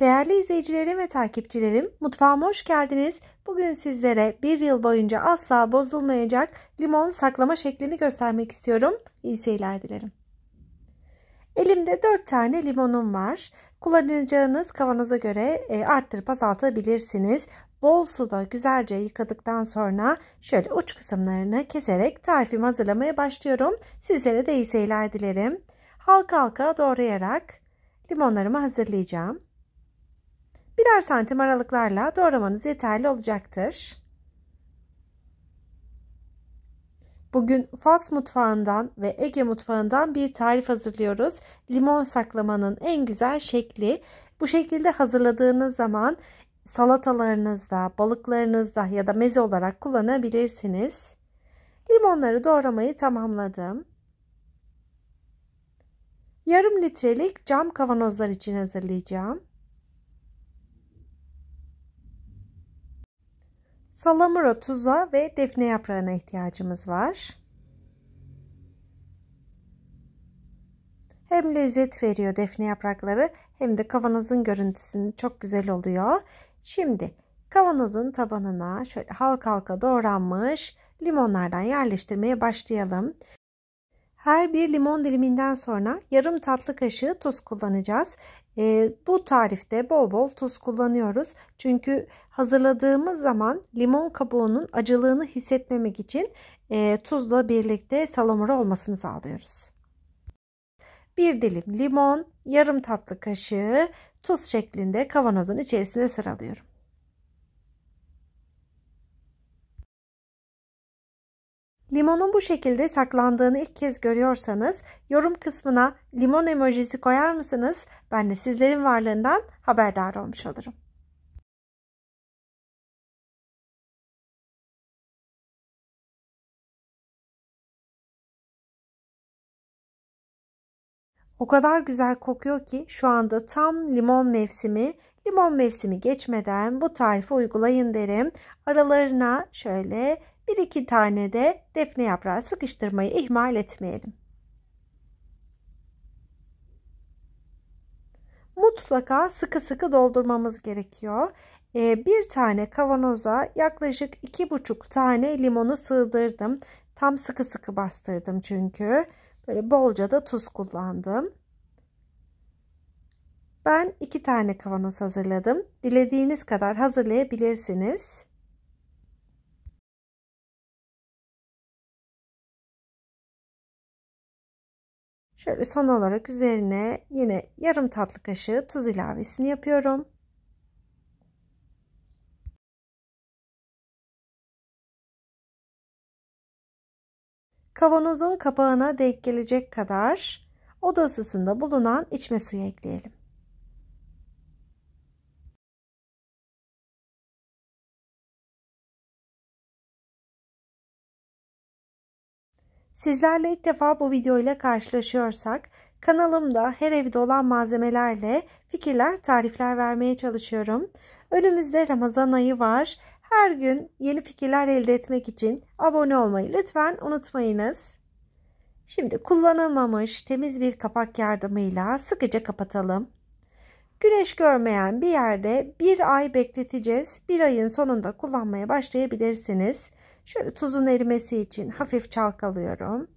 Değerli izleyicilerim ve takipçilerim, mutfağıma hoş geldiniz. Bugün sizlere bir yıl boyunca asla bozulmayacak limon saklama şeklini göstermek istiyorum. İyi seyirler dilerim. Elimde 4 tane limonum var. Kullanacağınız kavanoza göre e, arttırıp azaltabilirsiniz. Bol suda güzelce yıkadıktan sonra şöyle uç kısımlarını keserek tarifimi hazırlamaya başlıyorum. Sizlere de iyi seyirler dilerim. Halka halka doğrayarak limonlarımı hazırlayacağım birer santim aralıklarla doğramanız yeterli olacaktır. Bugün Fas mutfağından ve Ege mutfağından bir tarif hazırlıyoruz. Limon saklamanın en güzel şekli. Bu şekilde hazırladığınız zaman salatalarınızda, balıklarınızda ya da meze olarak kullanabilirsiniz. Limonları doğramayı tamamladım. Yarım litrelik cam kavanozlar için hazırlayacağım. salamura tuza ve defne yaprağına ihtiyacımız var. Hem lezzet veriyor defne yaprakları hem de kavanozun görüntüsünün çok güzel oluyor. Şimdi kavanozun tabanına şöyle halka halka doğranmış limonlardan yerleştirmeye başlayalım. Her bir limon diliminden sonra yarım tatlı kaşığı tuz kullanacağız. E, bu tarifte bol bol tuz kullanıyoruz. Çünkü hazırladığımız zaman limon kabuğunun acılığını hissetmemek için e, tuzla birlikte salamura olmasını sağlıyoruz. Bir dilim limon, yarım tatlı kaşığı tuz şeklinde kavanozun içerisine sıralıyorum. Limonun bu şekilde saklandığını ilk kez görüyorsanız yorum kısmına limon emojisi koyar mısınız? Ben de sizlerin varlığından haberdar olmuş olurum. O kadar güzel kokuyor ki şu anda tam limon mevsimi. Limon mevsimi geçmeden bu tarifi uygulayın derim. Aralarına şöyle bir iki tane de defne yaprağı sıkıştırmayı ihmal etmeyelim. Mutlaka sıkı sıkı doldurmamız gerekiyor. Ee, bir tane kavanoza yaklaşık iki buçuk tane limonu sığdırdım. Tam sıkı sıkı bastırdım çünkü. Böyle bolca da tuz kullandım. Ben iki tane kavanoz hazırladım. Dilediğiniz kadar hazırlayabilirsiniz. Şöyle son olarak üzerine yine yarım tatlı kaşığı tuz ilavesini yapıyorum. Kavanozun kapağına denk gelecek kadar oda ısısında bulunan içme suyu ekleyelim. Sizlerle ilk defa bu videoyla karşılaşıyorsak kanalımda her evde olan malzemelerle fikirler, tarifler vermeye çalışıyorum. Önümüzde Ramazan ayı var. Her gün yeni fikirler elde etmek için abone olmayı lütfen unutmayınız. Şimdi kullanılmamış temiz bir kapak yardımıyla sıkıca kapatalım. Güneş görmeyen bir yerde bir ay bekleteceğiz. Bir ayın sonunda kullanmaya başlayabilirsiniz. Şöyle tuzun erimesi için hafif çalkalıyorum.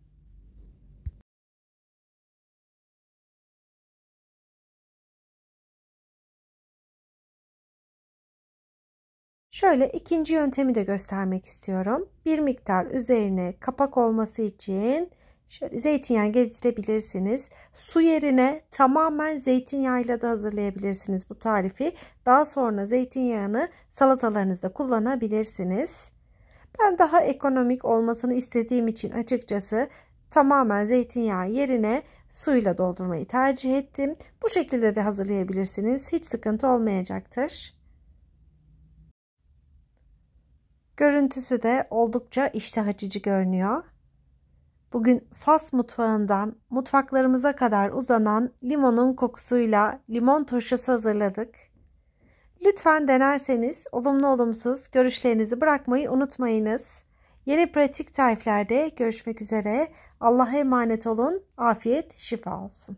Şöyle ikinci yöntemi de göstermek istiyorum. Bir miktar üzerine kapak olması için Şöyle zeytinyağı gezdirebilirsiniz. Su yerine tamamen zeytinyağıyla da hazırlayabilirsiniz bu tarifi. Daha sonra zeytinyağını salatalarınızda kullanabilirsiniz. Ben daha ekonomik olmasını istediğim için açıkçası tamamen zeytinyağı yerine suyla doldurmayı tercih ettim. Bu şekilde de hazırlayabilirsiniz. Hiç sıkıntı olmayacaktır. Görüntüsü de oldukça iştah açıcı görünüyor. Bugün Fas mutfağından mutfaklarımıza kadar uzanan limonun kokusuyla limon turşusu hazırladık. Lütfen denerseniz olumlu olumsuz görüşlerinizi bırakmayı unutmayınız. Yeni pratik tariflerde görüşmek üzere. Allah'a emanet olun. Afiyet, şifa olsun.